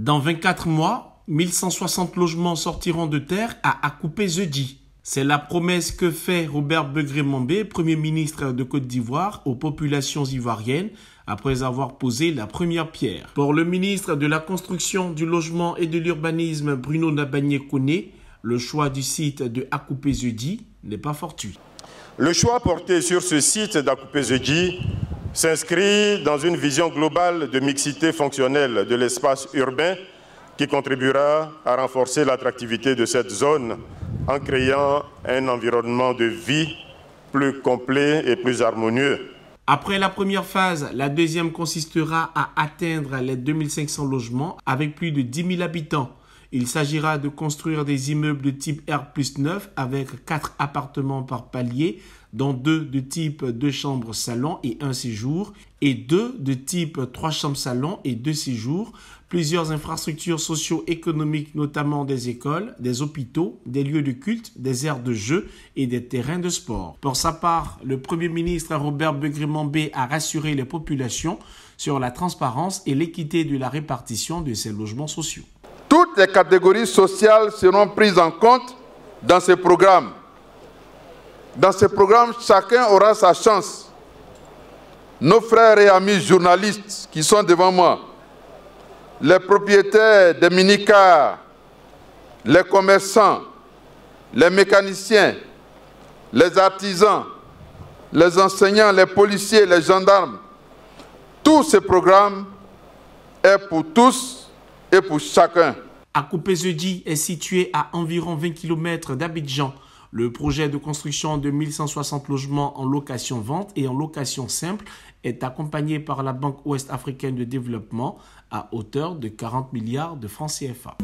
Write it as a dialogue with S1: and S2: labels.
S1: Dans 24 mois, 1160 logements sortiront de terre, à akoupé C'est la promesse que fait Robert begré Premier ministre de Côte d'Ivoire, aux populations ivoiriennes après avoir posé la première pierre. Pour le ministre de la Construction, du Logement et de l'Urbanisme, Bruno Nabagné-Koné, le choix du site de akoupé n'est pas fortuit.
S2: Le choix porté sur ce site dakoupé s'inscrit dans une vision globale de mixité fonctionnelle de l'espace urbain qui contribuera à renforcer l'attractivité de cette zone en créant un environnement de vie plus complet et plus harmonieux.
S1: Après la première phase, la deuxième consistera à atteindre les 2500 logements avec plus de 10 000 habitants. Il s'agira de construire des immeubles de type R plus 9 avec 4 appartements par palier, dont 2 de type 2 chambres salon et 1 séjour, et 2 de type 3 chambres salon et 2 séjours, plusieurs infrastructures socio-économiques, notamment des écoles, des hôpitaux, des lieux de culte, des aires de jeu et des terrains de sport. Pour sa part, le Premier ministre Robert Begrimambé a rassuré les populations sur la transparence et l'équité de la répartition de ces logements sociaux
S3: les catégories sociales seront prises en compte dans ces programmes. Dans ce programme, chacun aura sa chance. Nos frères et amis journalistes qui sont devant moi, les propriétaires des minicars, les commerçants, les mécaniciens, les artisans, les enseignants, les policiers, les gendarmes, tous ces programmes est pour tous et
S1: pour chacun. Akoupé est situé à environ 20 km d'Abidjan. Le projet de construction de 1160 logements en location-vente et en location simple est accompagné par la Banque Ouest Africaine de Développement à hauteur de 40 milliards de francs CFA.